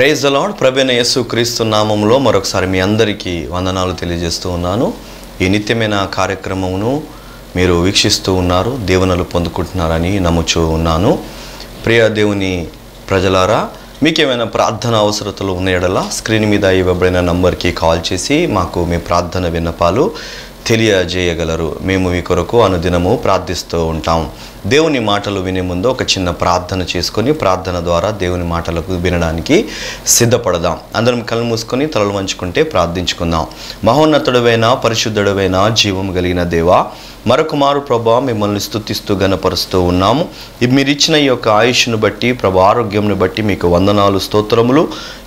praise అలాడ్ ప్రభైన యేసు క్రీస్తు నామంలో మరొకసారి మీ అందరికీ వందనాలు తెలియజేస్తూ ఉన్నాను ఈ నిత్యమైన కార్యక్రమమును మీరు వీక్షిస్తూ ఉన్నారు దేవునలు పొందుకుంటున్నారని నమ్ముచూ ఉన్నాను ప్రియ దేవుని ప్రజలారా మీకు ఏమైనా ప్రార్థన అవసరతలు ఉన్న ఎడలా స్క్రీన్ మీద ఇవ్వబడిన నంబర్కి కాల్ చేసి మాకు మీ ప్రార్థన విన్నపాలు తెలియజేయగలరు మేము మీ కొరకు అనుదినము ప్రార్థిస్తూ ఉంటాం దేవుని మాటలు వినే ముందు ఒక చిన్న ప్రార్థన చేసుకొని ప్రార్థన ద్వారా దేవుని మాటలకు వినడానికి సిద్ధపడదాం అందరం కళ్ళు మూసుకొని తలలు వంచుకుంటే ప్రార్థించుకుందాం మహోన్నతుడవైనా పరిశుద్ధుడవైనా జీవం కలిగిన దేవా మరొక మారు ప్రభా మిమ్మల్ని స్థుతిస్తూ గనపరుస్తూ ఉన్నాము మీరు ఇచ్చిన ఈ యొక్క ఆయుష్ను బట్టి ప్రభా ఆరోగ్యంను బట్టి మీకు వందనాలు స్తోత్రములు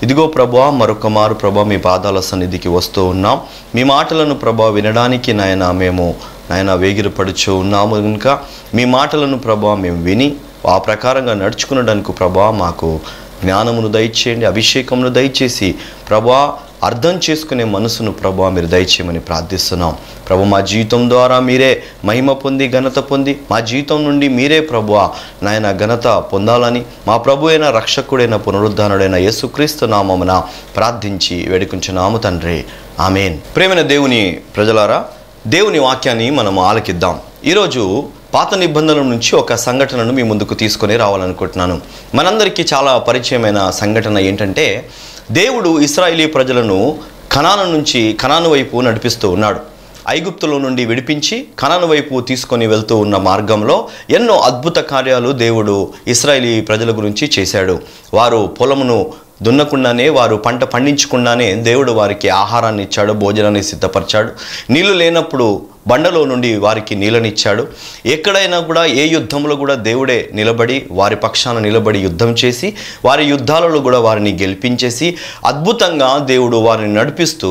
ఇదిగో ప్రభా మరొక మారు ప్రభా మీ పాదాల సన్నిధికి వస్తూ ఉన్నాం మీ మాటలను ప్రభా వినడానికి నాయన మేము నాయన వేగిరపడుచు ఉన్నాము ఇంకా మీ మాటలను ప్రభా మేము విని ఆ ప్రకారంగా నడుచుకునడానికి ప్రభా మాకు జ్ఞానమును దయచేయండి అభిషేకమును దయచేసి ప్రభా అర్థం చేసుకునే మనసును ప్రభా మీరు దయచేయమని ప్రార్థిస్తున్నాం ప్రభు మా జీవితం ద్వారా మీరే మహిమ పొంది ఘనత పొంది మా జీవితం నుండి మీరే ప్రభు నాయన ఘనత పొందాలని మా ప్రభు అయిన రక్షకుడైన పునరుద్ధానుడైన యేసుక్రీస్తు నామమున ప్రార్థించి వేడుకుంటున్నాము తండ్రి ఆమెన్ ప్రేమైన దేవుని ప్రజలారా దేవుని వాక్యాన్ని మనం ఆలకిద్దాం ఈరోజు పాత నిబంధనల నుంచి ఒక సంఘటనను మీ ముందుకు తీసుకొని రావాలనుకుంటున్నాను మనందరికీ చాలా పరిచయమైన సంఘటన ఏంటంటే దేవుడు ఇస్రాయేలీ ప్రజలను కణాను నుంచి కణాను వైపు నడిపిస్తూ ఉన్నాడు ఐగుప్తుల నుండి విడిపించి కణాను వైపు తీసుకొని వెళ్తూ ఉన్న మార్గంలో ఎన్నో అద్భుత కార్యాలు దేవుడు ఇస్రాయేలీ ప్రజల గురించి చేశాడు వారు పొలమును దున్నకుండానే వారు పంట పండించకుండానే దేవుడు వారికి ఆహారాన్ని ఇచ్చాడు భోజనాన్ని సిద్ధపరిచాడు నీళ్లు లేనప్పుడు బండలో నుండి వారికి నీళ్ళనిచ్చాడు ఎక్కడైనా కూడా ఏ యుద్ధంలో కూడా దేవుడే నిలబడి వారి పక్షాన నిలబడి యుద్ధం చేసి వారి యుద్ధాలలో కూడా వారిని గెలిపించేసి అద్భుతంగా దేవుడు వారిని నడిపిస్తూ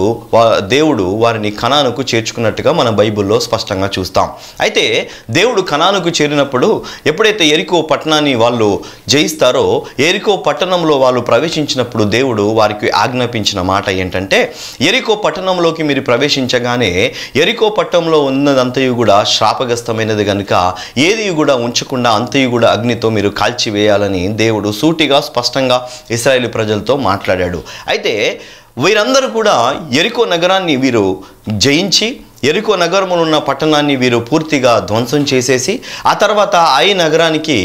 దేవుడు వారిని కణానుకు చేర్చుకున్నట్టుగా మన బైబిల్లో స్పష్టంగా చూస్తాం అయితే దేవుడు కణానుకు చేరినప్పుడు ఎప్పుడైతే ఎరికో పట్టణాన్ని వాళ్ళు జయిస్తారో ఎరికో పట్టణంలో వాళ్ళు ప్రవేశించినప్పుడు దేవుడు వారికి ఆజ్ఞాపించిన మాట ఏంటంటే ఎరికో పట్టణంలోకి మీరు ప్రవేశించగానే ఎరికో పట్టణంలో ఉన్నదంతయు కూడా శ్రాపగ్రస్తమైనది కనుక ఏది కూడా ఉంచకుండా అంతయు కూడా అగ్నితో మీరు కాల్చివేయాలని దేవుడు సూటిగా స్పష్టంగా ఇస్రాయేల్ ప్రజలతో మాట్లాడాడు అయితే వీరందరూ కూడా ఎరికో నగరాన్ని వీరు జయించి ఎరుకో ఉన్న పట్టణాన్ని వీరు పూర్తిగా ధ్వంసం చేసేసి ఆ తర్వాత ఐ నగరానికి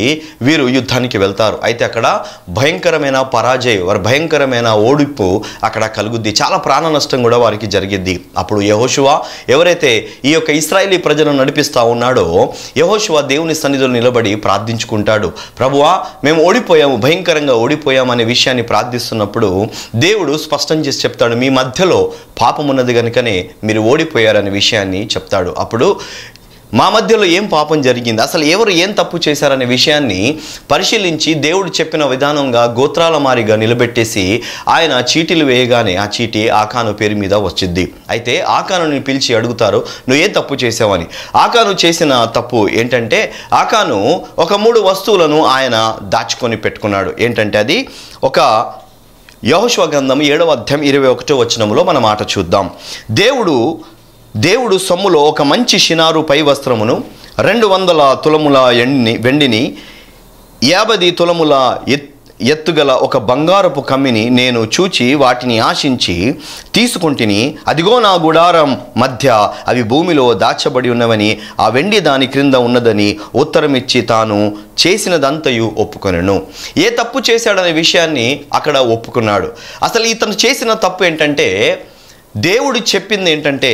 వీరు యుద్ధానికి వెళ్తారు అయితే అక్కడ భయంకరమైన పరాజయం వారి భయంకరమైన ఓడిపు అక్కడ కలుగుద్ది చాలా ప్రాణ నష్టం కూడా వారికి జరిగిద్ది అప్పుడు యహోశువ ఎవరైతే ఈ యొక్క ఇస్రాయలీ ప్రజలను నడిపిస్తూ ఉన్నాడో యహోశువ దేవుని సన్నిధులు నిలబడి ప్రార్థించుకుంటాడు ప్రభువా మేము ఓడిపోయాము భయంకరంగా ఓడిపోయాము అనే విషయాన్ని ప్రార్థిస్తున్నప్పుడు దేవుడు స్పష్టం చేసి చెప్తాడు మీ మధ్యలో పాపం ఉన్నది కనుకనే మీరు ఓడిపోయారనే విషయం విషయాన్ని చెప్తాడు అప్పుడు మా మధ్యలో ఏం పాపం జరిగింది అసలు ఎవరు ఏం తప్పు చేశారనే విషయాన్ని పరిశీలించి దేవుడు చెప్పిన విధానంగా గోత్రాల మారిగా నిలబెట్టేసి ఆయన చీటీలు వేయగానే ఆ చీటీ ఆకాను పేరు మీద వచ్చింది అయితే ఆకానుని పిలిచి అడుగుతారు నువ్వు ఏం తప్పు చేసావని ఆకాను చేసిన తప్పు ఏంటంటే ఆకాను ఒక మూడు వస్తువులను ఆయన దాచుకొని పెట్టుకున్నాడు ఏంటంటే అది ఒక యహోశ్వ గ్రంథం ఏడవ అధ్యాయం ఇరవై ఒకటో వచనంలో మన మాట చూద్దాం దేవుడు దేవుడు సొమ్ములో ఒక మంచి షినారు పై వస్త్రమును రెండు వందల తులముల ఎండిని వెండిని యాభై తులముల ఎత్ ఎత్తుగల ఒక బంగారపు కమ్మిని నేను చూచి వాటిని ఆశించి తీసుకుంటుని అదిగో నా గుడారం మధ్య అవి భూమిలో దాచబడి ఉన్నవని ఆ వెండి దాని క్రింద ఉన్నదని ఉత్తరమిచ్చి తాను చేసినదంతయు ఒప్పుకొనను ఏ తప్పు చేశాడనే విషయాన్ని అక్కడ ఒప్పుకున్నాడు అసలు ఇతను చేసిన తప్పు ఏంటంటే దేవుడు చెప్పింది ఏంటంటే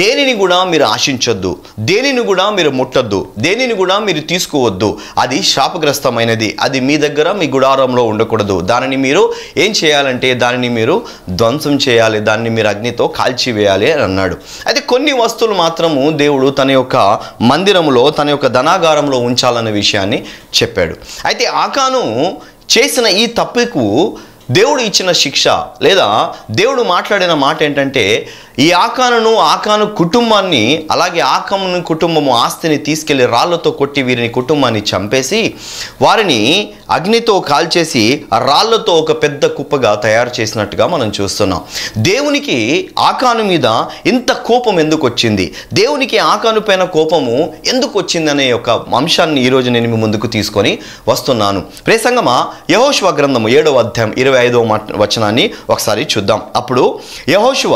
దేనిని కూడా మీరు ఆశించొద్దు దేనిని కూడా మీరు ముట్టద్దు దేనిని కూడా మీరు తీసుకోవద్దు అది శాపగ్రస్తమైనది అది మీ దగ్గర మీ గుడారంలో ఉండకూడదు దానిని మీరు ఏం చేయాలంటే దానిని మీరు ధ్వంసం చేయాలి దాన్ని మీరు అగ్నితో కాల్చివేయాలి అని అన్నాడు అయితే కొన్ని వస్తువులు మాత్రము దేవుడు తన యొక్క మందిరంలో తన యొక్క ధనాగారంలో ఉంచాలన్న విషయాన్ని చెప్పాడు అయితే ఆకాను చేసిన ఈ తప్పుకు దేవుడు ఇచ్చిన శిక్ష లేదా దేవుడు మాట్లాడిన మాట ఏంటంటే ఈ ఆకాను ఆకాను కుటుంబాన్ని అలాగే ఆకాను కుటుంబము ఆస్తిని తీసుకెళ్లి రాళ్లతో కొట్టి వీరిని కుటుంబాన్ని చంపేసి వారిని అగ్నితో కాల్చేసి రాళ్లతో ఒక పెద్ద కుప్పగా తయారు చేసినట్టుగా మనం చూస్తున్నాం దేవునికి ఆకాను మీద ఇంత కోపం ఎందుకు వచ్చింది దేవునికి ఆకాను పైన కోపము ఎందుకు వచ్చిందనే ఒక అంశాన్ని ఈరోజు నేను మీ ముందుకు తీసుకొని వస్తున్నాను ప్రసంగమా యహోశివ గ్రంథము ఏడవ అధ్యాయం ఇరవై ఐదవ వచనాన్ని ఒకసారి చూద్దాం అప్పుడు యహోశివ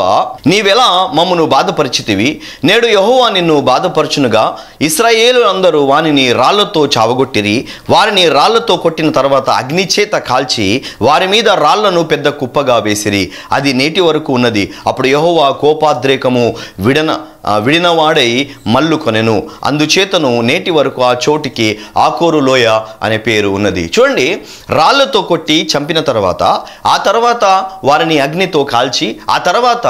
నీవే ఎలా మమ్మను బాధపరిచితివి నేడు యహోవా నిన్ను బాధపరచునుగా ఇస్రాయేలు అందరూ వానిని రాళ్లతో చావగొట్టిరి వారిని రాళ్లతో కొట్టిన తర్వాత అగ్నిచేత కాల్చి వారి మీద రాళ్లను పెద్ద కుప్పగా వేసిరి అది నేటి వరకు ఉన్నది అప్పుడు యహోవా కోపాద్రేకము విడన విడినవాడై మల్లు కొనెను అందుచేతను నేటి వరకు ఆ చోటికి ఆకోరు లోయ అనే పేరు ఉన్నది చూడండి రాళ్లతో కొట్టి చంపిన తర్వాత ఆ తర్వాత వారిని అగ్నితో కాల్చి ఆ తర్వాత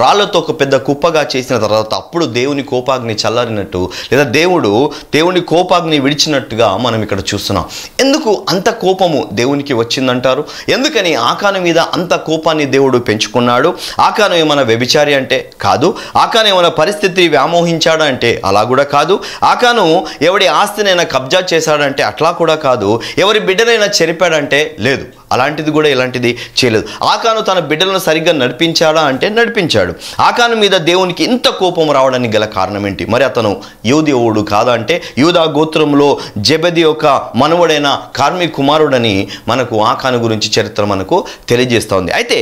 రాళ్లతో ఒక పెద్ద కుప్పగా చేసిన తర్వాత అప్పుడు దేవుని కోపాగ్ని చల్లారినట్టు లేదా దేవుడు దేవుని కోపాగ్ని విడిచినట్టుగా మనం ఇక్కడ చూస్తున్నాం ఎందుకు అంత కోపము దేవునికి వచ్చిందంటారు ఎందుకని ఆకాను మీద అంత కోపాన్ని దేవుడు పెంచుకున్నాడు ఆకాను ఏమైనా వ్యభిచారి అంటే కాదు ఆకాను ఏమైనా పరి పరిస్థితి వ్యామోహించాడంటే అలా కూడా కాదు ఆకాను ఎవడి ఆస్తినైనా కబ్జా చేశాడంటే అట్లా కూడా కాదు ఎవరి బిడ్డనైనా చెరిపాడంటే లేదు అలాంటిది కూడా ఇలాంటిది చేయలేదు ఆకాను తన బిడ్డలను సరిగ్గా నడిపించాడా అంటే నడిపించాడు ఆకాను మీద దేవునికి ఇంత కోపం రావడానికి గల కారణం ఏంటి మరి అతను యోదేవుడు కాదా అంటే యూదా గోత్రంలో జబది యొక్క మనవడైన కార్మి కుమారుడని మనకు ఆకాను గురించి చరిత్ర మనకు తెలియజేస్తూ ఉంది అయితే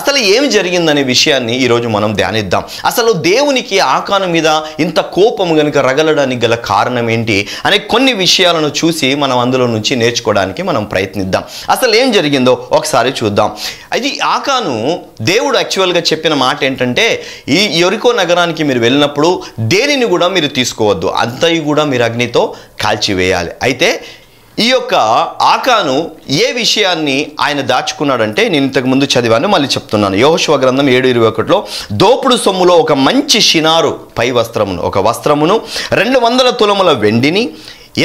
అసలు ఏం జరిగిందనే విషయాన్ని ఈరోజు మనం ధ్యానిద్దాం అసలు దేవునికి ఆకాను మీద ఇంత కోపం కనుక రగలడానికి గల కారణం ఏంటి అనే కొన్ని విషయాలను చూసి మనం అందులో నుంచి నేర్చుకోవడానికి మనం ప్రయత్నిద్దాం అసలు ఏం జరిగింది జరిగిందో ఒకసారి చూద్దాం అయితే ఆకాను దేవుడు యాక్చువల్గా చెప్పిన మాట ఏంటంటే ఈ ఎరుకో నగరానికి మీరు వెళ్ళినప్పుడు దేనిని కూడా మీరు తీసుకోవద్దు అంతయు కూడా మీరు అగ్నితో కాల్చివేయాలి అయితే ఈ యొక్క ఆకాను ఏ విషయాన్ని ఆయన దాచుకున్నాడంటే నేను ఇంతకుముందు చదివాను మళ్ళీ చెప్తున్నాను యోహశివ గ్రంథం ఏడు ఇరవై ఒకటిలో దోపుడు సొమ్ములో ఒక మంచి షినారు పై వస్త్రమును ఒక వస్త్రమును రెండు వందల తులముల వెండిని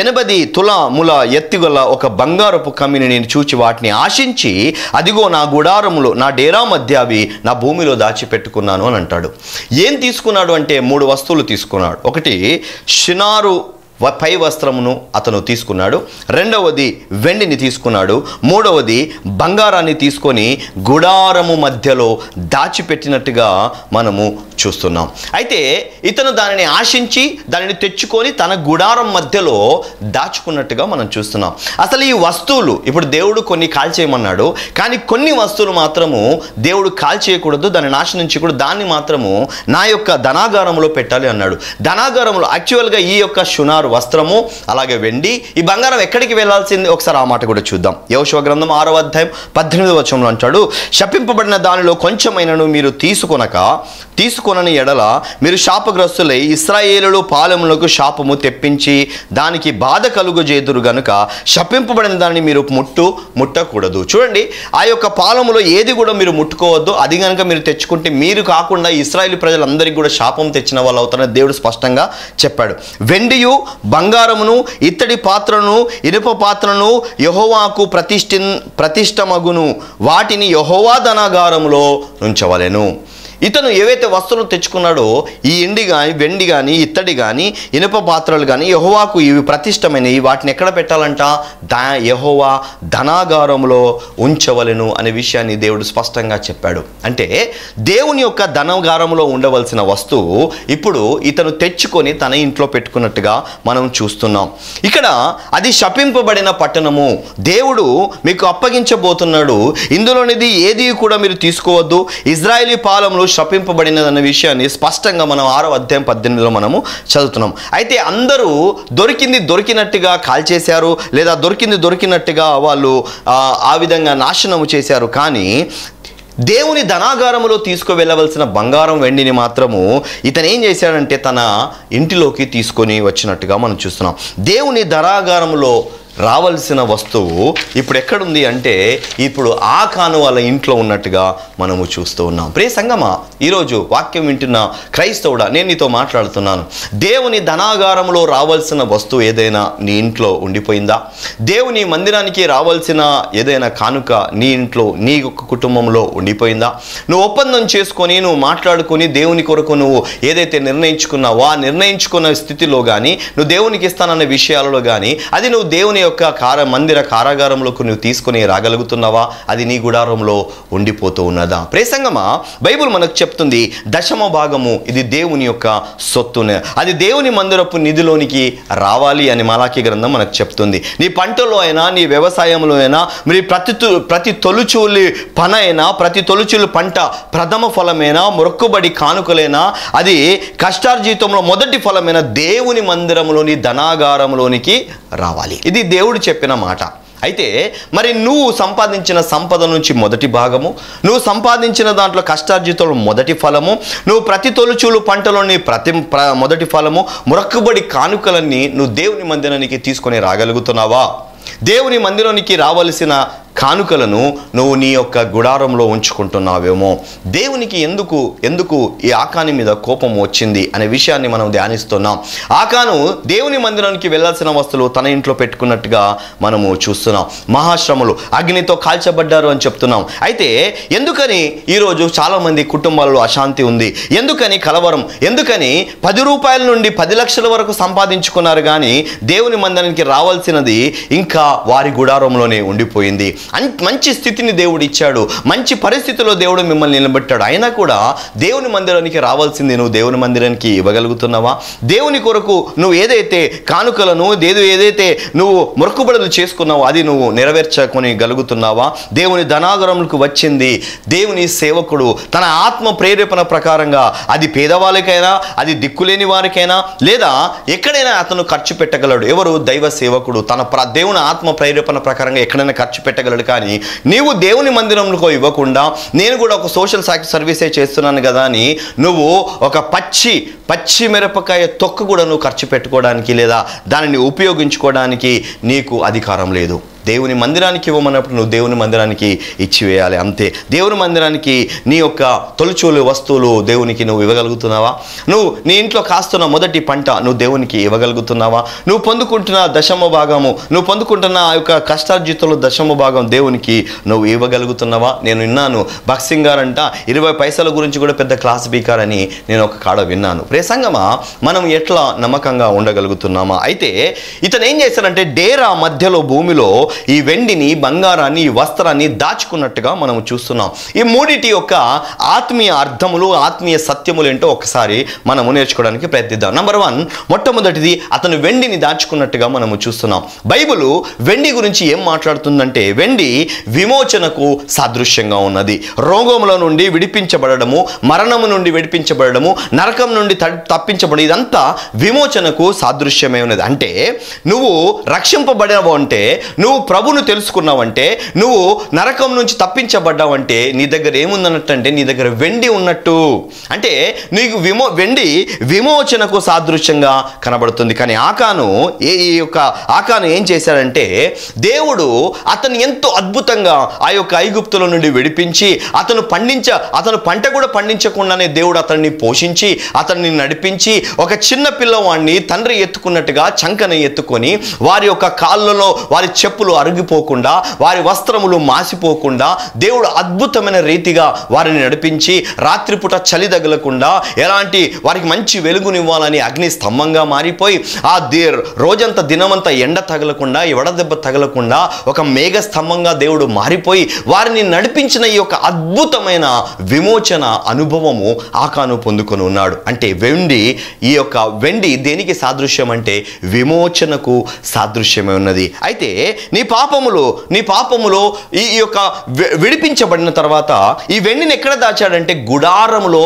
ఎనభది తులాముల ఎత్తిగల ఒక బంగారపు కమ్మిని నేను చూచి వాటిని ఆశించి అదిగో నా గుడారములు నా డేరా మధ్య అవి నా భూమిలో దాచిపెట్టుకున్నాను అని అంటాడు ఏం తీసుకున్నాడు అంటే మూడు వస్తువులు తీసుకున్నాడు ఒకటి షినారు పై వస్త్రమును అతను తీసుకున్నాడు రెండవది వెండిని తీసుకున్నాడు మూడవది బంగారాన్ని తీసుకొని గుడారము మధ్యలో దాచిపెట్టినట్టుగా మనము చూస్తున్నాం అయితే ఇతను దానిని ఆశించి దానిని తెచ్చుకొని తన గుడారం మధ్యలో దాచుకున్నట్టుగా మనం చూస్తున్నాం అసలు ఈ వస్తువులు ఇప్పుడు దేవుడు కొన్ని కాల్చేయమన్నాడు కానీ కొన్ని వస్తువులు మాత్రము దేవుడు కాల్చేయకూడదు దాన్ని నాశనం చేయకూడదు దాన్ని మాత్రము నా యొక్క ధనాగారంలో పెట్టాలి అన్నాడు ధనాగారంలో యాక్చువల్గా ఈ యొక్క షునారు బంగారు వస్త్రము అలాగే వెండి ఈ బంగారం ఎక్కడికి వెళ్లాల్సింది ఒకసారి ఆ మాట కూడా చూద్దాం యోశవ గ్రంథం ఆరో అధ్యాయం పద్దెనిమిది వచనంలో అంటాడు శపింపబడిన దానిలో కొంచెమైనను మీరు తీసుకొనక తీసుకొనని ఎడల మీరు శాపగ్రస్తులై ఇస్రాయేలు పాలెములకు శాపము తెప్పించి దానికి బాధ చేదురు గనుక శపింపబడిన దాన్ని మీరు ముట్టు ముట్టకూడదు చూడండి ఆ యొక్క పాలములో ఏది కూడా మీరు ముట్టుకోవద్దు అది కనుక మీరు తెచ్చుకుంటే మీరు కాకుండా ఇస్రాయేల్ ప్రజలందరికీ కూడా శాపం తెచ్చిన వాళ్ళు అవుతారని దేవుడు స్పష్టంగా చెప్పాడు వెండియు బంగారమును ఇత్తడి పాత్రను ఇనుప పాత్రను యహోవాకు ప్రతిష్ఠి ప్రతిష్టమగును వాటిని యహోవా ధనాగారములో ఉంచవలెను ఇతను ఏవైతే వస్తువులు తెచ్చుకున్నాడో ఈ ఎండి కానీ వెండి కానీ ఇత్తడి కానీ ఇనుప పాత్రలు కానీ యహోవాకు ఇవి ప్రతిష్టమైనవి వాటిని ఎక్కడ పెట్టాలంట దా యహోవా ధనాగారంలో ఉంచవలను అనే విషయాన్ని దేవుడు స్పష్టంగా చెప్పాడు అంటే దేవుని యొక్క ధనాగారంలో ఉండవలసిన వస్తువు ఇప్పుడు ఇతను తెచ్చుకొని తన ఇంట్లో పెట్టుకున్నట్టుగా మనం చూస్తున్నాం ఇక్కడ అది శపింపబడిన పట్టణము దేవుడు మీకు అప్పగించబోతున్నాడు ఇందులోనిది ఏది కూడా మీరు తీసుకోవద్దు ఇజ్రాయేలీ పాలంలో శపింపబడినదన్న విషయాన్ని స్పష్టంగా మనం ఆరో అధ్యాయం పద్దెనిమిదిలో మనము చదువుతున్నాం అయితే అందరూ దొరికింది దొరికినట్టుగా కాల్చేశారు లేదా దొరికింది దొరికినట్టుగా వాళ్ళు ఆ విధంగా నాశనము చేశారు కానీ దేవుని ధనాగారములో తీసుకువెళ్ళవలసిన బంగారం వెండిని మాత్రము ఇతను ఏం చేశాడంటే తన ఇంటిలోకి తీసుకొని వచ్చినట్టుగా మనం చూస్తున్నాం దేవుని ధనాగారంలో రావలసిన వస్తువు ఇప్పుడు ఎక్కడుంది అంటే ఇప్పుడు ఆ కాను వాళ్ళ ఇంట్లో ఉన్నట్టుగా మనము చూస్తూ ఉన్నాం ప్రే సంగమా ఈరోజు వాక్యం వింటున్న క్రైస్తవుడా నేను నీతో మాట్లాడుతున్నాను దేవుని ధనాగారంలో రావాల్సిన వస్తువు ఏదైనా నీ ఇంట్లో ఉండిపోయిందా దేవుని మందిరానికి రావాల్సిన ఏదైనా కానుక నీ ఇంట్లో నీ యొక్క కుటుంబంలో ఉండిపోయిందా నువ్వు ఒప్పందం చేసుకొని నువ్వు మాట్లాడుకొని దేవుని కొరకు నువ్వు ఏదైతే నిర్ణయించుకున్నావో ఆ నిర్ణయించుకున్న స్థితిలో కానీ నువ్వు దేవునికి ఇస్తానన్న విషయాలలో కానీ అది నువ్వు దేవుని యొక్క కార మందిర కారాగారంలోకి నువ్వు తీసుకుని రాగలుగుతున్నావా అది నీ గుడారంలో ఉండిపోతూ ఉన్నదా ప్రసంగమా బైబుల్ మనకు చెప్తుంది దశమ భాగము ఇది దేవుని యొక్క సొత్తున అది దేవుని మందిరపు నిధిలోనికి రావాలి అని మాలాకి గ్రంథం మనకు చెప్తుంది నీ పంటలో అయినా నీ వ్యవసాయంలో అయినా మరి ప్రతి ప్రతి తొలుచూలి పన అయినా ప్రతి తొలుచూలు పంట ప్రథమ ఫలమైనా మొరక్కుబడి కానుకలైనా అది కష్టార్జీతంలో మొదటి ఫలమైన దేవుని మందిరంలోని ధనాగారంలోనికి రావాలి ఇది దేవుడు చెప్పిన మాట అయితే మరి నువ్వు సంపాదించిన సంపద నుంచి మొదటి భాగము నువ్వు సంపాదించిన దాంట్లో కష్టార్జితులు మొదటి ఫలము నువ్వు ప్రతి తొలుచూలు పంటలోని ప్రతి మొదటి ఫలము మురక్కుబడి కానుకలన్నీ నువ్వు దేవుని మందిరానికి తీసుకొని రాగలుగుతున్నావా దేవుని మందిరానికి రావలసిన కానుకలను నువ్వు నీ యొక్క గుడారంలో ఉంచుకుంటున్నావేమో దేవునికి ఎందుకు ఎందుకు ఈ ఆకాని మీద కోపం వచ్చింది అనే విషయాన్ని మనం ధ్యానిస్తున్నాం ఆకాను దేవుని మందిరానికి వెళ్ళాల్సిన వస్తువులు తన ఇంట్లో పెట్టుకున్నట్టుగా మనము చూస్తున్నాం మహాశ్రములు అగ్నితో కాల్చబడ్డారు అని చెప్తున్నాం అయితే ఎందుకని ఈరోజు చాలామంది కుటుంబాలలో అశాంతి ఉంది ఎందుకని కలవరం ఎందుకని పది రూపాయల నుండి పది లక్షల వరకు సంపాదించుకున్నారు కానీ దేవుని మందిరానికి రావాల్సినది ఇంకా వారి గుడారంలోనే ఉండిపోయింది మంచి స్థితిని దేవుడు ఇచ్చాడు మంచి పరిస్థితిలో దేవుడు మిమ్మల్ని నిలబెట్టాడు అయినా కూడా దేవుని మందిరానికి రావాల్సింది నువ్వు దేవుని మందిరానికి ఇవ్వగలుగుతున్నావా దేవుని కొరకు నువ్వు ఏదైతే కానుకలను ఏదో ఏదైతే నువ్వు మొక్కుబడులు చేసుకున్నావో అది నువ్వు నెరవేర్చుకొని గలుగుతున్నావా దేవుని ధనాగరంకు వచ్చింది దేవుని సేవకుడు తన ఆత్మ ప్రేరేపణ ప్రకారంగా అది పేదవాళ్ళకైనా అది దిక్కులేని వారికైనా లేదా ఎక్కడైనా అతను ఖర్చు పెట్టగలడు ఎవరు దైవ సేవకుడు తన దేవుని ఆత్మ ప్రేరేపణ ప్రకారంగా ఎక్కడైనా ఖర్చు పెట్టగలడు చేస్తున్నాడు కానీ నీవు దేవుని మందిరంలో ఇవ్వకుండా నేను కూడా ఒక సోషల్ సర్వీసే చేస్తున్నాను కదా అని నువ్వు ఒక పచ్చి పచ్చి మిరపకాయ తొక్క కూడా నువ్వు ఖర్చు పెట్టుకోవడానికి లేదా దానిని ఉపయోగించుకోవడానికి నీకు అధికారం లేదు దేవుని మందిరానికి ఇవ్వమన్నప్పుడు నువ్వు దేవుని మందిరానికి ఇచ్చివేయాలి అంతే దేవుని మందిరానికి నీ యొక్క తొలుచూలు వస్తువులు దేవునికి నువ్వు ఇవ్వగలుగుతున్నావా నువ్వు నీ ఇంట్లో కాస్తున్న మొదటి పంట నువ్వు దేవునికి ఇవ్వగలుగుతున్నావా నువ్వు పొందుకుంటున్న దశమ భాగము నువ్వు పొందుకుంటున్న ఆ యొక్క కష్టార్జితంలో దశమ భాగం దేవునికి నువ్వు ఇవ్వగలుగుతున్నావా నేను విన్నాను భక్సింగ్ గారు అంట ఇరవై పైసల గురించి కూడా పెద్ద క్లాస్ బీకార్ అని నేను ఒక కాడ విన్నాను ప్రసంగమా మనం ఎట్లా నమ్మకంగా ఉండగలుగుతున్నామా అయితే ఇతను ఏం చేశారంటే డేరా మధ్యలో భూమిలో ఈ వెండిని బంగారాన్ని ఈ వస్త్రాన్ని దాచుకున్నట్టుగా మనం చూస్తున్నాం ఈ మూడిటి యొక్క ఆత్మీయ అర్థములు ఆత్మీయ సత్యములు ఏంటో ఒకసారి మనము నేర్చుకోవడానికి ప్రయత్నిద్దాం నంబర్ వన్ మొట్టమొదటిది అతను వెండిని దాచుకున్నట్టుగా మనము చూస్తున్నాం బైబుల్ వెండి గురించి ఏం మాట్లాడుతుందంటే వెండి విమోచనకు సాదృశ్యంగా ఉన్నది రోగముల నుండి విడిపించబడము మరణము నుండి విడిపించబడము నరకం నుండి తప్పించబడి ఇదంతా విమోచనకు సాదృశ్యమే ఉన్నది అంటే నువ్వు రక్షింపబడవు అంటే నువ్వు ప్రభును తెలుసుకున్నావంటే నువ్వు నరకం నుంచి తప్పించబడ్డావంటే నీ దగ్గర ఏముందన్నట్టు అంటే నీ దగ్గర వెండి ఉన్నట్టు అంటే నీకు విమో వెండి విమోచనకు సాదృశ్యంగా కనబడుతుంది కానీ ఆకాను ఏ ఈ యొక్క ఆకాను ఏం చేశాడంటే దేవుడు అతను ఎంతో అద్భుతంగా ఆ యొక్క ఐగుప్తుల నుండి విడిపించి అతను పండించ అతను పంట కూడా పండించకుండానే దేవుడు అతన్ని పోషించి అతన్ని నడిపించి ఒక చిన్న పిల్లవాడిని తండ్రి ఎత్తుకున్నట్టుగా చంకన ఎత్తుకొని వారి యొక్క కాళ్ళలో వారి చెప్పులు చెప్పులు అరిగిపోకుండా వారి వస్త్రములు మాసిపోకుండా దేవుడు అద్భుతమైన రీతిగా వారిని నడిపించి రాత్రిపూట చలి తగలకుండా ఎలాంటి వారికి మంచి వెలుగునివ్వాలని అగ్ని స్తంభంగా మారిపోయి ఆ దే రోజంతా దినమంతా ఎండ తగలకుండా ఎడదెబ్బ తగలకుండా ఒక మేఘ స్తంభంగా దేవుడు మారిపోయి వారిని నడిపించిన ఈ యొక్క అద్భుతమైన విమోచన అనుభవము ఆకాను పొందుకొని ఉన్నాడు అంటే వెండి ఈ యొక్క వెండి దేనికి సాదృశ్యం అంటే విమోచనకు సాదృశ్యమే ఉన్నది అయితే నీ పాపములు నీ పాపములో ఈ యొక్క విడిపించబడిన తర్వాత ఈ వెండిని ఎక్కడ దాచాడంటే గుడారములో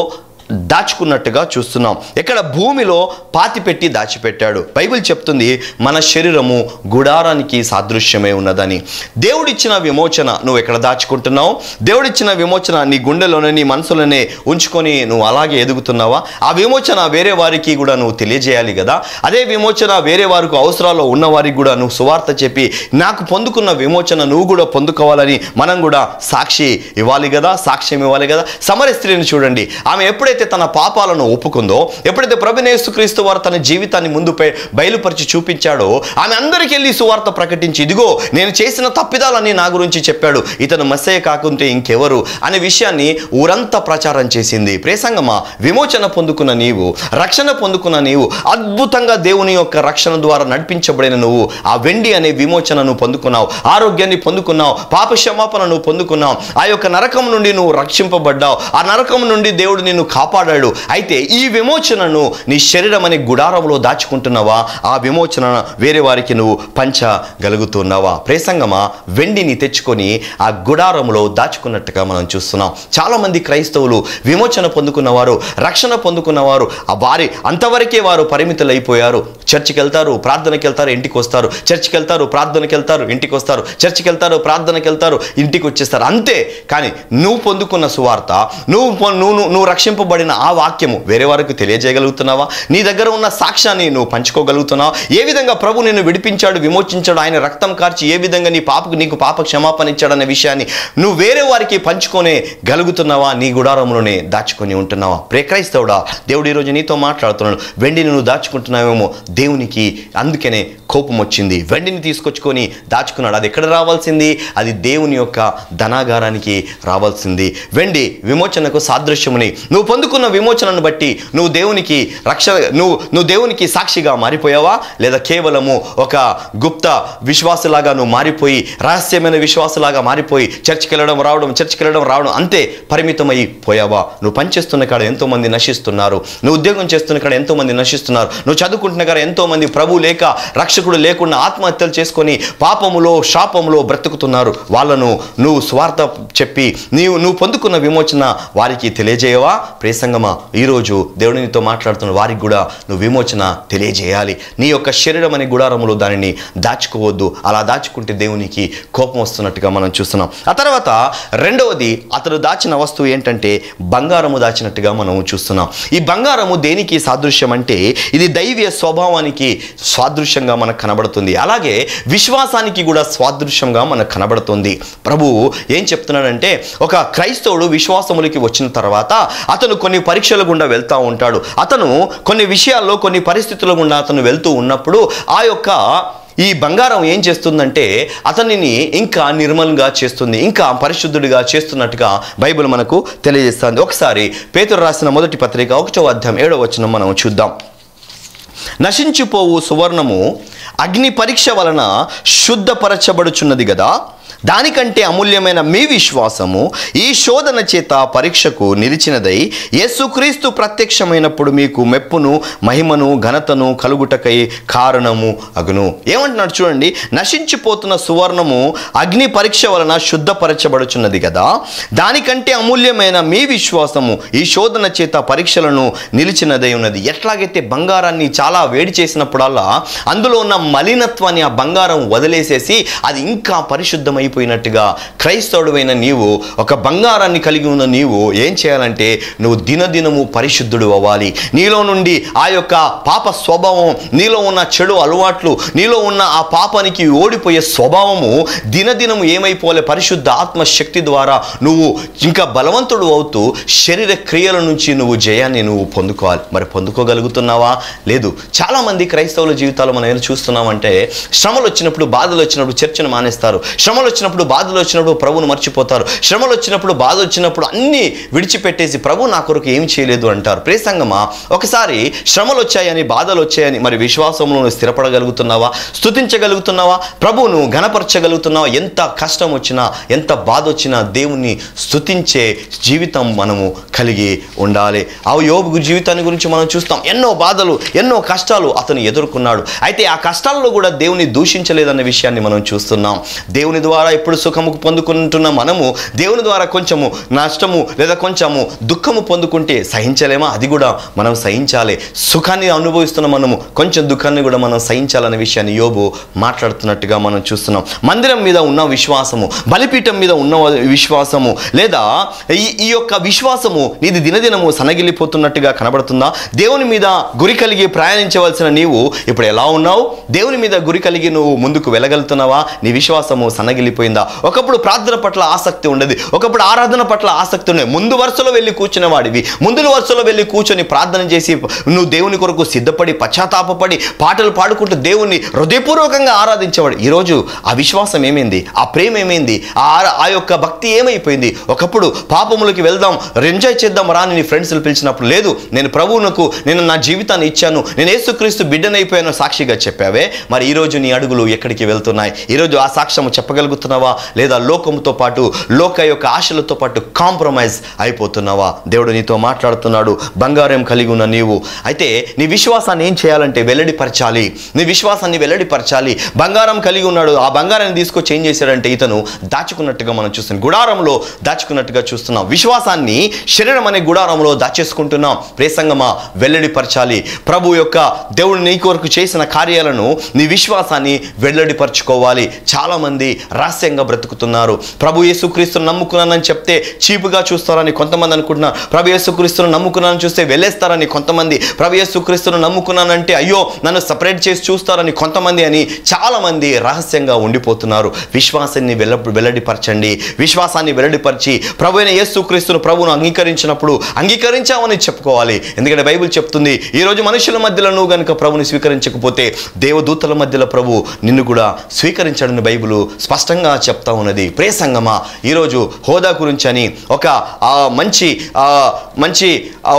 దాచుకున్నట్టుగా చూస్తున్నాం ఇక్కడ భూమిలో పాతిపెట్టి దాచిపెట్టాడు బైబిల్ చెప్తుంది మన శరీరము గుడారానికి సాదృశ్యమే ఉన్నదని దేవుడిచ్చిన విమోచన నువ్వు ఎక్కడ దాచుకుంటున్నావు దేవుడిచ్చిన విమోచన నీ గుండెలోనే నీ మనసులోనే ఉంచుకొని నువ్వు అలాగే ఎదుగుతున్నావా ఆ విమోచన వేరే వారికి కూడా నువ్వు తెలియజేయాలి కదా అదే విమోచన వేరే వారికి అవసరాల్లో ఉన్న వారికి కూడా నువ్వు సువార్త చెప్పి నాకు పొందుకున్న విమోచన నువ్వు కూడా పొందుకోవాలని మనం కూడా సాక్షి ఇవ్వాలి కదా సాక్ష్యం ఇవ్వాలి కదా సమర స్త్రీని చూడండి ఆమె ఎప్పుడైతే ఎప్పుడైతే తన పాపాలను ఒప్పుకుందో ఎప్పుడైతే ప్రభునేసుక్రీస్తు వారు తన జీవితాన్ని ముందు బయలుపరిచి చూపించాడో ఆమె అందరికీ వెళ్ళి సువార్త ప్రకటించి ఇదిగో నేను చేసిన తప్పిదాలని నా గురించి చెప్పాడు ఇతను మస్సే కాకుంటే ఇంకెవరు అనే విషయాన్ని ఊరంతా ప్రచారం చేసింది ప్రేసంగమా విమోచన పొందుకున్న నీవు రక్షణ పొందుకున్న నీవు అద్భుతంగా దేవుని యొక్క రక్షణ ద్వారా నడిపించబడిన నువ్వు ఆ వెండి అనే విమోచనను పొందుకున్నావు ఆరోగ్యాన్ని పొందుకున్నావు పాపక్షమాపణను నువ్వు పొందుకున్నావు ఆ యొక్క నరకం నుండి నువ్వు రక్షింపబడ్డావు ఆ నరకం నుండి దేవుడు నిన్ను కాపాడు కాపాడాడు అయితే ఈ విమోచనను నీ శరీరం అనే గుడారంలో దాచుకుంటున్నావా ఆ విమోచన వేరే వారికి నువ్వు పంచగలుగుతున్నావా ప్రేసంగమా వెండిని తెచ్చుకొని ఆ గుడారంలో దాచుకున్నట్టుగా మనం చూస్తున్నాం చాలామంది క్రైస్తవులు విమోచన పొందుకున్నవారు రక్షణ పొందుకున్నవారు వారి అంతవరకే వారు పరిమితులు అయిపోయారు చర్చికి వెళ్తారు ప్రార్థనకి వెళ్తారు ఇంటికి వస్తారు చర్చికి వెళ్తారు ప్రార్థనకి వెళ్తారు ఇంటికి వస్తారు చర్చికి వెళ్తారు ప్రార్థనకి వెళ్తారు ఇంటికి వచ్చేస్తారు అంతే కానీ నువ్వు పొందుకున్న సువార్త నువ్వు నువ్వు నువ్వు రక్షింపబడి చెప్పబడిన ఆ వాక్యము వేరే వారికి తెలియజేయగలుగుతున్నావా నీ దగ్గర ఉన్న సాక్ష్యాన్ని నువ్వు పంచుకోగలుగుతున్నావా ఏ విధంగా ప్రభు నిన్ను విడిపించాడు విమోచించాడు ఆయన రక్తం కార్చి ఏ విధంగా నీ పాపకు నీకు పాప క్షమాపణ ఇచ్చాడనే విషయాన్ని నువ్వు వేరే వారికి పంచుకొనే గలుగుతున్నావా నీ గుడారంలోనే దాచుకొని ఉంటున్నావా క్రైస్తవుడా దేవుడు ఈరోజు నీతో మాట్లాడుతున్నాడు వెండిని నువ్వు దాచుకుంటున్నావేమో దేవునికి అందుకనే కోపం వచ్చింది వెండిని తీసుకొచ్చుకొని దాచుకున్నాడు అది ఎక్కడ రావాల్సింది అది దేవుని యొక్క ధనాగారానికి రావాల్సింది వెండి విమోచనకు సాదృశ్యముని నువ్వు పొందుకు పొందుకున్న విమోచనను బట్టి నువ్వు దేవునికి రక్ష నువ్వు నువ్వు దేవునికి సాక్షిగా మారిపోయావా లేదా కేవలము ఒక గుప్త విశ్వాసలాగా నువ్వు మారిపోయి రహస్యమైన విశ్వాసలాగా మారిపోయి చర్చికి వెళ్ళడం రావడం చర్చికి వెళ్ళడం రావడం అంతే పరిమితమై పోయావా నువ్వు పనిచేస్తున్న కాడ ఎంతోమంది నశిస్తున్నారు నువ్వు ఉద్యోగం చేస్తున్న కాడ ఎంతోమంది నశిస్తున్నారు నువ్వు చదువుకుంటున్న కాడ ఎంతోమంది ప్రభు లేక రక్షకుడు లేకుండా ఆత్మహత్యలు చేసుకొని పాపములో శాపములో బ్రతుకుతున్నారు వాళ్ళను నువ్వు స్వార్థ చెప్పి నీవు నువ్వు పొందుకున్న విమోచన వారికి తెలియజేయవా ప్రియ ప్రియ సంగమా ఈరోజు దేవుడినితో మాట్లాడుతున్న వారికి కూడా నువ్వు విమోచన తెలియజేయాలి నీ యొక్క శరీరం అనే గుడారములో దానిని దాచుకోవద్దు అలా దాచుకుంటే దేవునికి కోపం వస్తున్నట్టుగా మనం చూస్తున్నాం ఆ తర్వాత రెండవది అతడు దాచిన వస్తువు ఏంటంటే బంగారము దాచినట్టుగా మనం చూస్తున్నాం ఈ బంగారము దేనికి సాదృశ్యం అంటే ఇది దైవీయ స్వభావానికి స్వాదృశ్యంగా మనకు కనబడుతుంది అలాగే విశ్వాసానికి కూడా స్వాదృశ్యంగా మనకు కనబడుతుంది ప్రభువు ఏం చెప్తున్నాడంటే ఒక క్రైస్తవుడు విశ్వాసములకి వచ్చిన తర్వాత అతను కొన్ని పరీక్షల గుండా వెళ్తూ ఉంటాడు అతను కొన్ని విషయాల్లో కొన్ని పరిస్థితుల గుండా అతను వెళ్తూ ఉన్నప్పుడు ఆ యొక్క ఈ బంగారం ఏం చేస్తుందంటే అతనిని ఇంకా నిర్మలంగా చేస్తుంది ఇంకా పరిశుద్ధుడిగా చేస్తున్నట్టుగా బైబిల్ మనకు తెలియజేస్తుంది ఒకసారి పేతురు రాసిన మొదటి పత్రిక ఒకటో అధ్యాయం ఏడవ వచ్చిన మనం చూద్దాం నశించిపోవు సువర్ణము అగ్ని పరీక్ష వలన శుద్ధపరచబడుచున్నది కదా దానికంటే అమూల్యమైన మీ విశ్వాసము ఈ శోధన చేత పరీక్షకు నిలిచినదై యేసుక్రీస్తు ప్రత్యక్షమైనప్పుడు మీకు మెప్పును మహిమను ఘనతను కలుగుటకై కారణము అగును ఏమంటున్నాడు చూడండి నశించిపోతున్న సువర్ణము అగ్ని పరీక్ష వలన శుద్ధపరచబడుచున్నది కదా దానికంటే అమూల్యమైన మీ విశ్వాసము ఈ శోధన చేత పరీక్షలను నిలిచినదై ఉన్నది ఎట్లాగైతే బంగారాన్ని చాలా వేడి చేసినప్పుడల్లా అందులో ఉన్న మలినత్వాన్ని ఆ బంగారం వదిలేసేసి అది ఇంకా పరిశుద్ధమైన అయిపోయినట్టుగా క్రైస్తవుడువైన నీవు ఒక బంగారాన్ని కలిగి ఉన్న నీవు ఏం చేయాలంటే నువ్వు దినదినము పరిశుద్ధుడు అవ్వాలి నీలో నుండి ఆ యొక్క పాప స్వభావం నీలో ఉన్న చెడు అలవాట్లు నీలో ఉన్న ఆ పాపానికి ఓడిపోయే స్వభావము దినదినము ఏమైపోలే పరిశుద్ధ ఆత్మశక్తి ద్వారా నువ్వు ఇంకా బలవంతుడు అవుతూ శరీర క్రియల నుంచి నువ్వు జయాన్ని నువ్వు పొందుకోవాలి మరి పొందుకోగలుగుతున్నావా లేదు చాలామంది క్రైస్తవుల జీవితాలు మనం ఏం చూస్తున్నామంటే శ్రమలు వచ్చినప్పుడు బాధలు వచ్చినప్పుడు చర్చను మానేస్తారు శ్రమలు వచ్చినప్పుడు బాధలు వచ్చినప్పుడు ప్రభువును మర్చిపోతారు శ్రమలు వచ్చినప్పుడు బాధ వచ్చినప్పుడు అన్నీ విడిచిపెట్టేసి ప్రభు నా కొరకు ఏం చేయలేదు అంటారు ప్రేసంగమా ఒకసారి శ్రమలు వచ్చాయని బాధలు వచ్చాయని మరి విశ్వాసంలో స్థిరపడగలుగుతున్నావా స్థుతించగలుగుతున్నావా ప్రభువును గణపరచగలుగుతున్నావా ఎంత కష్టం వచ్చినా ఎంత బాధ వచ్చినా దేవుణ్ణి స్థుతించే జీవితం మనము కలిగి ఉండాలి ఆ యోగు జీవితాన్ని గురించి మనం చూస్తాం ఎన్నో బాధలు ఎన్నో కష్టాలు అతను ఎదుర్కొన్నాడు అయితే ఆ కష్టాల్లో కూడా దేవుని దూషించలేదన్న విషయాన్ని మనం చూస్తున్నాం దేవుని ద్వారా ద్వారా ఇప్పుడు సుఖము పొందుకుంటున్న మనము దేవుని ద్వారా కొంచెము నష్టము లేదా కొంచెము దుఃఖము పొందుకుంటే సహించలేమా అది కూడా మనం సహించాలి సుఖాన్ని అనుభవిస్తున్న మనము కొంచెం దుఃఖాన్ని కూడా మనం సహించాలనే విషయాన్ని యోబు మాట్లాడుతున్నట్టుగా మనం చూస్తున్నాం మందిరం మీద ఉన్న విశ్వాసము బలిపీఠం మీద ఉన్న విశ్వాసము లేదా ఈ యొక్క విశ్వాసము నీది దినదినము సనగిలిపోతున్నట్టుగా కనబడుతుందా దేవుని మీద గురి కలిగి ప్రయాణించవలసిన నీవు ఇప్పుడు ఎలా ఉన్నావు దేవుని మీద గురి కలిగి నువ్వు ముందుకు వెళ్ళగలుగుతున్నావా నీ విశ్వాసము సనగిలి వెళ్ళిపోయిందా ఒకప్పుడు ప్రార్థన పట్ల ఆసక్తి ఉండేది ఒకప్పుడు ఆరాధన పట్ల ఆసక్తి ఉండేది ముందు వరుసలో వెళ్ళి కూర్చునే వాడివి ముందు వరుసలో వెళ్ళి కూర్చొని ప్రార్థన చేసి నువ్వు దేవుని కొరకు సిద్ధపడి పశ్చాత్తాపడి పాటలు పాడుకుంటూ దేవుణ్ణి హృదయపూర్వకంగా ఆరాధించేవాడు ఈరోజు ఆ విశ్వాసం ఏమైంది ఆ ప్రేమ ఏమైంది ఆ యొక్క భక్తి ఏమైపోయింది ఒకప్పుడు పాపములకి వెళ్దాం ఎంజాయ్ చేద్దాం రాని నీ ఫ్రెండ్స్ని పిలిచినప్పుడు లేదు నేను ప్రభువునకు నేను నా జీవితాన్ని ఇచ్చాను నేను యేసుక్రీస్తు బిడ్డనైపోయాను సాక్షిగా చెప్పావే మరి ఈరోజు నీ అడుగులు ఎక్కడికి వెళ్తున్నాయి ఈరోజు ఆ సాక్ష్యం చెప్పగలుగుతా పడిపోతున్నావా లేదా లోకంతో పాటు లోక యొక్క ఆశలతో పాటు కాంప్రమైజ్ అయిపోతున్నావా దేవుడు నీతో మాట్లాడుతున్నాడు బంగారం కలిగి ఉన్న నీవు అయితే నీ విశ్వాసాన్ని ఏం చేయాలంటే వెల్లడిపరచాలి నీ విశ్వాసాన్ని వెల్లడిపరచాలి బంగారం కలిగి ఉన్నాడు ఆ బంగారాన్ని తీసుకొచ్చి ఏం చేశాడంటే ఇతను దాచుకున్నట్టుగా మనం చూస్తున్నాం గుడారంలో దాచుకున్నట్టుగా చూస్తున్నాం విశ్వాసాన్ని శరీరం అనే గుడారంలో దాచేసుకుంటున్నాం ప్రేసంగమా వెల్లడిపరచాలి ప్రభు యొక్క దేవుడు నీ కొరకు చేసిన కార్యాలను నీ విశ్వాసాన్ని వెల్లడిపరచుకోవాలి చాలామంది రహస్యంగా బ్రతుకుతున్నారు ప్రభు యేసుక్రీస్తును నమ్ముకున్నానని చెప్తే చీపుగా చూస్తారని కొంతమంది అనుకుంటున్నారు ప్రభు యేసుక్రీస్తును నమ్ముకున్నానని చూస్తే వెళ్ళేస్తారని కొంతమంది ప్రభు యేసుక్రీస్తును నమ్ముకున్నానంటే అయ్యో నన్ను సపరేట్ చేసి చూస్తారని కొంతమంది అని చాలామంది రహస్యంగా ఉండిపోతున్నారు విశ్వాసాన్ని వెల్ల వెల్లడిపరచండి విశ్వాసాన్ని వెల్లడిపరిచి ప్రభు అయిన యేసుక్రీస్తును ప్రభును అంగీకరించినప్పుడు అంగీకరించామని చెప్పుకోవాలి ఎందుకంటే బైబిల్ చెప్తుంది ఈరోజు మనుషుల మధ్యలో నువ్వు గనుక ప్రభుని స్వీకరించకపోతే దేవదూతల మధ్యలో ప్రభు నిన్ను కూడా స్వీకరించడని బైబిల్ స్పష్ట స్పష్టంగా చెప్తా ఉన్నది ప్రే సంగమా ఈరోజు హోదా గురించి అని ఒక మంచి మంచి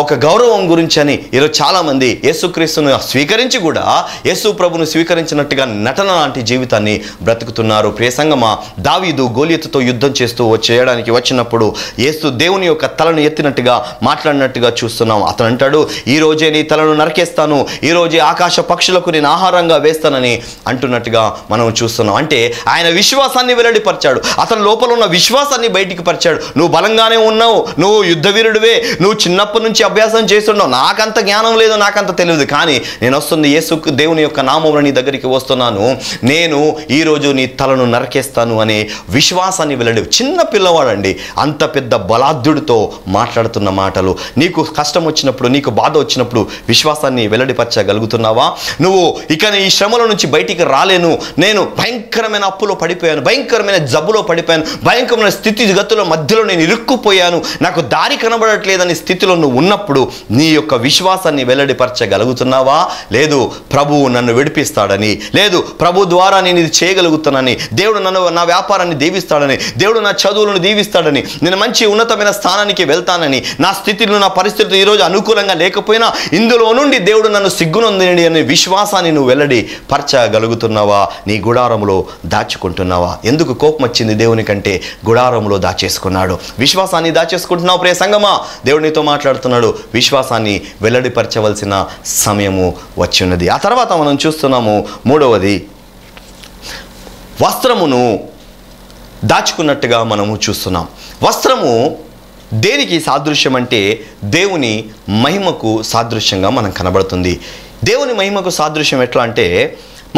ఒక గౌరవం గురించి అని ఈరోజు చాలామంది యేసుక్రీస్తును స్వీకరించి కూడా యేసు ప్రభును స్వీకరించినట్టుగా నటన లాంటి జీవితాన్ని బ్రతుకుతున్నారు ప్రే సంగమా దావీదు గోలియతతో యుద్ధం చేస్తూ చేయడానికి వచ్చినప్పుడు యేసు దేవుని యొక్క తలను ఎత్తినట్టుగా మాట్లాడినట్టుగా చూస్తున్నాం అతను అంటాడు ఈరోజే నీ తలను నరికేస్తాను ఈరోజే ఆకాశ పక్షులకు నేను ఆహారంగా వేస్తానని అంటున్నట్టుగా మనం చూస్తున్నాం అంటే ఆయన విశ్వాసాన్ని విశ్వాసాన్ని వెల్లడిపరిచాడు అతని లోపల ఉన్న విశ్వాసాన్ని బయటికి పరిచాడు నువ్వు బలంగానే ఉన్నావు నువ్వు యుద్ధవీరుడివే నువ్వు చిన్నప్పటి నుంచి అభ్యాసం చేస్తున్నావు నాకంత జ్ఞానం లేదు నాకంత తెలియదు కానీ నేను వస్తుంది యేసు దేవుని యొక్క నామమున నీ దగ్గరికి వస్తున్నాను నేను ఈరోజు నీ తలను నరకేస్తాను అనే విశ్వాసాన్ని వెల్లడి చిన్న పిల్లవాడండి అంత పెద్ద బలాద్యుడితో మాట్లాడుతున్న మాటలు నీకు కష్టం వచ్చినప్పుడు నీకు బాధ వచ్చినప్పుడు విశ్వాసాన్ని వెల్లడిపరచగలుగుతున్నావా నువ్వు ఇక ఈ శ్రమల నుంచి బయటికి రాలేను నేను భయంకరమైన అప్పులో పడిపోయాను భయంకరమైన జబ్బులో పడిపోయాను భయంకరమైన స్థితి స్థితిగతుల మధ్యలో నేను ఇరుక్కుపోయాను నాకు దారి కనబడట్లేదనే స్థితిలో నువ్వు ఉన్నప్పుడు నీ యొక్క విశ్వాసాన్ని వెల్లడిపరచగలుగుతున్నావా లేదు ప్రభువు నన్ను విడిపిస్తాడని లేదు ప్రభు ద్వారా నేను ఇది చేయగలుగుతానని దేవుడు నన్ను నా వ్యాపారాన్ని దీవిస్తాడని దేవుడు నా చదువులను దీవిస్తాడని నేను మంచి ఉన్నతమైన స్థానానికి వెళ్తానని నా స్థితిలో నా పరిస్థితులు ఈరోజు అనుకూలంగా లేకపోయినా ఇందులో నుండి దేవుడు నన్ను సిగ్గునొందినని అనే విశ్వాసాన్ని నువ్వు వెల్లడి పరచగలుగుతున్నావా నీ గుడారంలో దాచుకుంటున్నావా ఎందుకు కోపం వచ్చింది కంటే గుడారంలో దాచేసుకున్నాడు విశ్వాసాన్ని దాచేసుకుంటున్నావు ప్రే సంగమా దేవునితో మాట్లాడుతున్నాడు విశ్వాసాన్ని వెల్లడిపరచవలసిన సమయము వచ్చినది ఆ తర్వాత మనం చూస్తున్నాము మూడవది వస్త్రమును దాచుకున్నట్టుగా మనము చూస్తున్నాం వస్త్రము దేనికి సాదృశ్యం అంటే దేవుని మహిమకు సాదృశ్యంగా మనం కనబడుతుంది దేవుని మహిమకు సాదృశ్యం ఎట్లా అంటే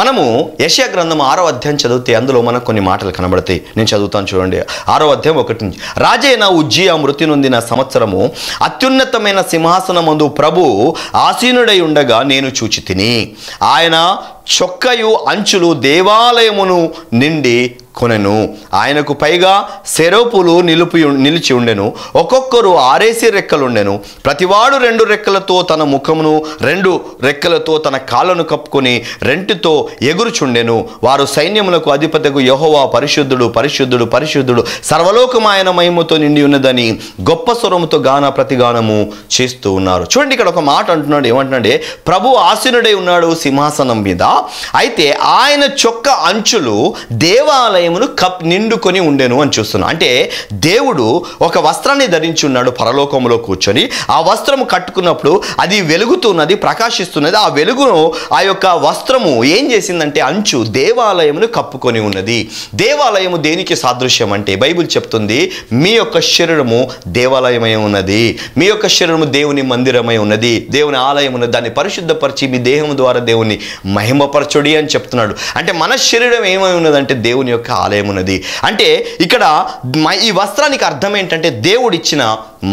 మనము యశయా గ్రంథం ఆరో అధ్యాయం చదివితే అందులో మనకు కొన్ని మాటలు కనబడతాయి నేను చదువుతాను చూడండి ఆరో అధ్యాయం ఒకటి నుంచి రాజైన ఉజ్జీయ మృతి నొందిన సంవత్సరము అత్యున్నతమైన సింహాసనమందు ప్రభు ఆసీనుడై ఉండగా నేను చూచి తిని ఆయన చొక్కయు అంచులు దేవాలయమును నిండి కొనెను ఆయనకు పైగా సెరోపులు నిలిపి నిలిచి ఉండెను ఒక్కొక్కరు ఆరేసి రెక్కలుండెను ప్రతివాడు రెండు రెక్కలతో తన ముఖమును రెండు రెక్కలతో తన కాళ్ళను కప్పుకొని రెంటితో ఎగురుచుండెను వారు సైన్యములకు అధిపతకు యహోవా పరిశుద్ధుడు పరిశుద్ధుడు పరిశుద్ధుడు సర్వలోకమాయన మహిమతో నిండి ఉన్నదని గొప్ప స్వరముతో గాన ప్రతిగానము చేస్తూ ఉన్నారు చూడండి ఇక్కడ ఒక మాట అంటున్నాడు ఏమంటున్నాడే ప్రభు ఆసీనుడై ఉన్నాడు సింహాసనం మీద అయితే ఆయన చొక్క అంచులు దేవాలయ ఆలయమును కప్ నిండుకొని ఉండెను అని చూస్తున్నాం అంటే దేవుడు ఒక వస్త్రాన్ని ధరించున్నాడు పరలోకంలో కూర్చొని ఆ వస్త్రం కట్టుకున్నప్పుడు అది వెలుగుతున్నది ప్రకాశిస్తున్నది ఆ వెలుగును ఆ యొక్క వస్త్రము ఏం చేసిందంటే అంచు దేవాలయమును కప్పుకొని ఉన్నది దేవాలయము దేనికి సాదృశ్యం అంటే బైబిల్ చెప్తుంది మీ యొక్క శరీరము దేవాలయమై ఉన్నది మీ యొక్క శరీరము దేవుని మందిరమై ఉన్నది దేవుని ఆలయం ఉన్నది దాన్ని పరిశుద్ధపరిచి మీ దేహం ద్వారా దేవుని మహిమపరచుడి అని చెప్తున్నాడు అంటే మన శరీరం ఏమై ఉన్నదంటే దేవుని యొక్క ఆలయం ఉన్నది అంటే ఇక్కడ ఈ వస్త్రానికి అర్థం ఏంటంటే దేవుడిచ్చిన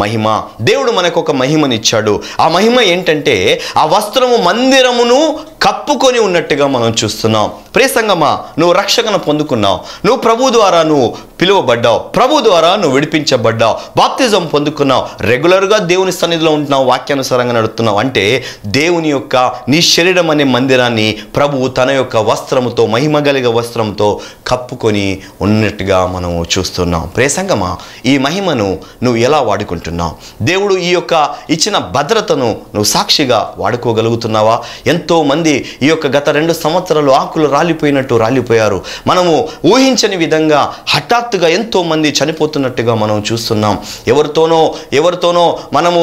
మహిమ దేవుడు మనకు ఒక మహిమనిచ్చాడు ఆ మహిమ ఏంటంటే ఆ వస్త్రము మందిరమును కప్పుకొని ఉన్నట్టుగా మనం చూస్తున్నాం ప్రేసంగమ్మా నువ్వు రక్షకను పొందుకున్నావు నువ్వు ప్రభు ద్వారా నువ్వు పిలువబడ్డావు ప్రభు ద్వారా నువ్వు విడిపించబడ్డావు బాప్తిజం పొందుకున్నావు రెగ్యులర్గా దేవుని సన్నిధిలో ఉంటున్నావు వాక్యానుసారంగా నడుస్తున్నావు అంటే దేవుని యొక్క నీ శరీరం అనే మందిరాన్ని ప్రభువు తన యొక్క వస్త్రముతో మహిమ కలిగే వస్త్రంతో కప్పుకొని ఉన్నట్టుగా మనము చూస్తున్నాం ప్రేసంగమా ఈ మహిమను నువ్వు ఎలా వాడుకుంటావు అంటున్నావు దేవుడు ఈ యొక్క ఇచ్చిన భద్రతను నువ్వు సాక్షిగా వాడుకోగలుగుతున్నావా ఎంతోమంది ఈ యొక్క గత రెండు సంవత్సరాలు ఆకులు రాలిపోయినట్టు రాలిపోయారు మనము ఊహించని విధంగా హఠాత్తుగా ఎంతోమంది చనిపోతున్నట్టుగా మనం చూస్తున్నాం ఎవరితోనో ఎవరితోనో మనము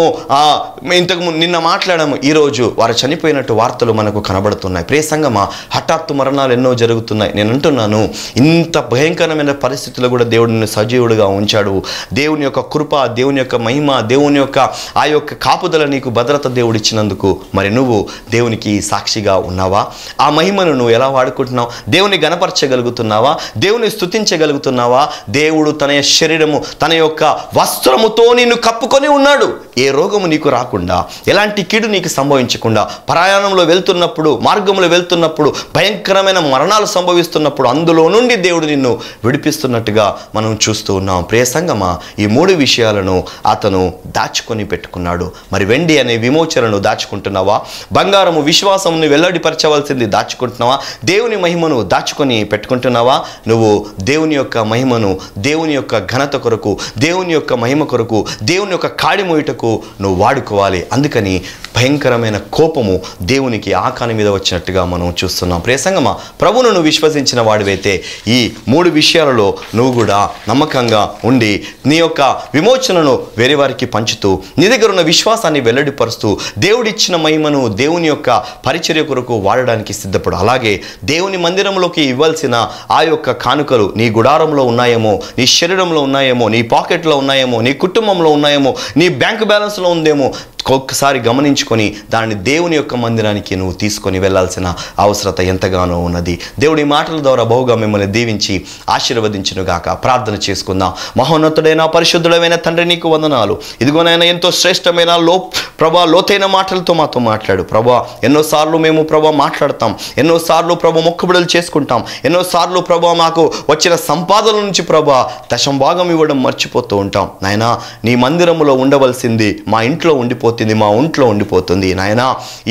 ఇంతకు నిన్న మాట్లాడము ఈరోజు వారు చనిపోయినట్టు వార్తలు మనకు కనబడుతున్నాయి ప్రియ సంగమా హఠాత్తు మరణాలు ఎన్నో జరుగుతున్నాయి నేను అంటున్నాను ఇంత భయంకరమైన పరిస్థితులు కూడా దేవుడిని సజీవుడిగా ఉంచాడు దేవుని యొక్క కృప దేవుని యొక్క మహిమ దేవుని యొక్క ఆ యొక్క కాపుదల నీకు భద్రత దేవుడిచ్చినందుకు మరి నువ్వు దేవునికి సాక్షిగా ఉన్నావా ఆ మహిమను నువ్వు ఎలా వాడుకుంటున్నావు దేవుని గనపరచగలుగుతున్నావా దేవుని స్థుతించగలుగుతున్నావా దేవుడు తన శరీరము తన యొక్క వస్త్రముతో నిన్ను కప్పుకొని ఉన్నాడు ఏ రోగము నీకు రాకుండా ఎలాంటి కీడు నీకు సంభవించకుండా ప్రయాణంలో వెళ్తున్నప్పుడు మార్గంలో వెళ్తున్నప్పుడు భయంకరమైన మరణాలు సంభవిస్తున్నప్పుడు అందులో నుండి దేవుడు నిన్ను విడిపిస్తున్నట్టుగా మనం చూస్తూ ఉన్నాం ప్రియసంగమా ఈ మూడు విషయాలను ఆ అతను దాచుకొని పెట్టుకున్నాడు మరి వెండి అనే విమోచనను దాచుకుంటున్నావా బంగారము విశ్వాసమును వెల్లడిపరచవలసింది దాచుకుంటున్నావా దేవుని మహిమను దాచుకొని పెట్టుకుంటున్నావా నువ్వు దేవుని యొక్క మహిమను దేవుని యొక్క ఘనత కొరకు దేవుని యొక్క మహిమ కొరకు దేవుని యొక్క కాడిమోయటకు నువ్వు వాడుకోవాలి అందుకని భయంకరమైన కోపము దేవునికి ఆకాని మీద వచ్చినట్టుగా మనం చూస్తున్నాం ప్రియసంగమా ప్రభును నువ్వు విశ్వసించిన వాడివైతే ఈ మూడు విషయాలలో నువ్వు కూడా నమ్మకంగా ఉండి నీ యొక్క విమోచనను వేరే వారికి పంచుతూ నీ దగ్గర ఉన్న విశ్వాసాన్ని వెల్లడిపరుస్తూ దేవుడిచ్చిన మహిమను దేవుని యొక్క పరిచర్య కొరకు వాడడానికి సిద్ధపడు అలాగే దేవుని మందిరంలోకి ఇవ్వాల్సిన ఆ యొక్క కానుకలు నీ గుడారంలో ఉన్నాయేమో నీ శరీరంలో ఉన్నాయేమో నీ పాకెట్లో ఉన్నాయేమో నీ కుటుంబంలో ఉన్నాయేమో నీ బ్యాంక్ బ్యాలెన్స్లో ఉందేమో ఒక్కసారి గమనించుకొని దాన్ని దేవుని యొక్క మందిరానికి నువ్వు తీసుకొని వెళ్లాల్సిన అవసరత ఎంతగానో ఉన్నది దేవుడి మాటల ద్వారా బహుగా మిమ్మల్ని దీవించి ఆశీర్వదించునుగాక ప్రార్థన చేసుకుందాం మహోన్నతుడైన పరిశుద్ధుడమైన తండ్రి నీకు వందనాలు ఇదిగోనైనా ఎంతో శ్రేష్టమైన లో ప్రభా లోతైన మాటలతో మాతో మాట్లాడు ప్రభా ఎన్నోసార్లు మేము ప్రభా మాట్లాడతాం ఎన్నోసార్లు ప్రభా మొక్కుబడులు చేసుకుంటాం ఎన్నోసార్లు ప్రభా మాకు వచ్చిన సంపాదన నుంచి ప్రభా దశం భాగం ఇవ్వడం మర్చిపోతూ ఉంటాం నాయన నీ మందిరంలో ఉండవలసింది మా ఇంట్లో ఉండిపో ఉండిపోతుంది మా ఒంట్లో ఉండిపోతుంది నాయన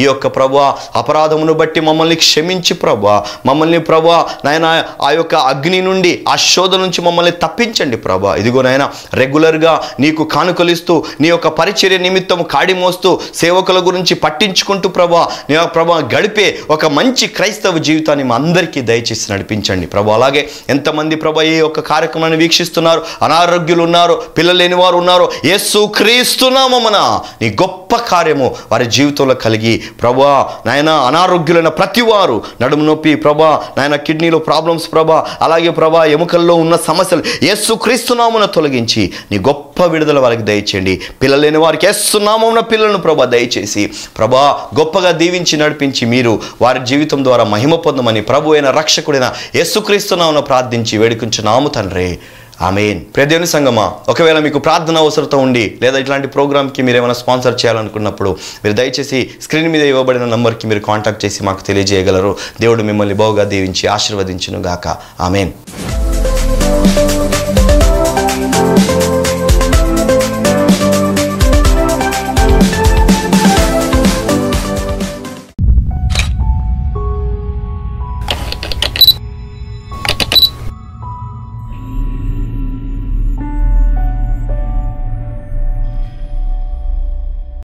ఈ యొక్క ప్రభు అపరాధమును బట్టి మమ్మల్ని క్షమించి ప్రభు మమ్మల్ని ప్రభు నాయన ఆ యొక్క అగ్ని నుండి ఆ శోధ నుంచి మమ్మల్ని తప్పించండి ప్రభా ఇదిగో నాయన రెగ్యులర్గా నీకు కానుకలిస్తూ నీ యొక్క పరిచర్య నిమిత్తం కాడిమోస్తూ సేవకుల గురించి పట్టించుకుంటూ ప్రభా నీ ప్రభా గడిపే ఒక మంచి క్రైస్తవ జీవితాన్ని మా అందరికీ దయచేసి నడిపించండి ప్రభు అలాగే ఎంతమంది ప్రభ ఈ యొక్క కార్యక్రమాన్ని వీక్షిస్తున్నారు అనారోగ్యులు ఉన్నారు పిల్లలేని వారు ఉన్నారు యేసు క్రీస్తున్నామన నీ గొప్ప గొప్ప కార్యము వారి జీవితంలో కలిగి ప్రభా నాయన అనారోగ్యులైన ప్రతివారు నడుము నొప్పి ప్రభా నాయన కిడ్నీలో ప్రాబ్లమ్స్ ప్రభా అలాగే ప్రభా ఎముకల్లో ఉన్న సమస్యలు ఏసుక్రీస్తునామున తొలగించి నీ గొప్ప విడుదల వారికి దయచేయండి పిల్లలేని వారికి ఏస్తున్నామన్న పిల్లలను ప్రభా దయచేసి ప్రభా గొప్పగా దీవించి నడిపించి మీరు వారి జీవితం ద్వారా మహిమ పొందమని ప్రభు అయిన రక్షకుడైన యేసుక్రీస్తునామున ప్రార్థించి నాము తండ్రి ఆమెన్ ప్రదేవుని సంగమా ఒకవేళ మీకు ప్రార్థన అవసరత ఉండి లేదా ఇట్లాంటి ప్రోగ్రామ్కి మీరు ఏమైనా స్పాన్సర్ చేయాలనుకున్నప్పుడు మీరు దయచేసి స్క్రీన్ మీద ఇవ్వబడిన నంబర్కి మీరు కాంటాక్ట్ చేసి మాకు తెలియజేయగలరు దేవుడు మిమ్మల్ని బాగుగా దీవించి ఆశీర్వదించును గాక ఆమెన్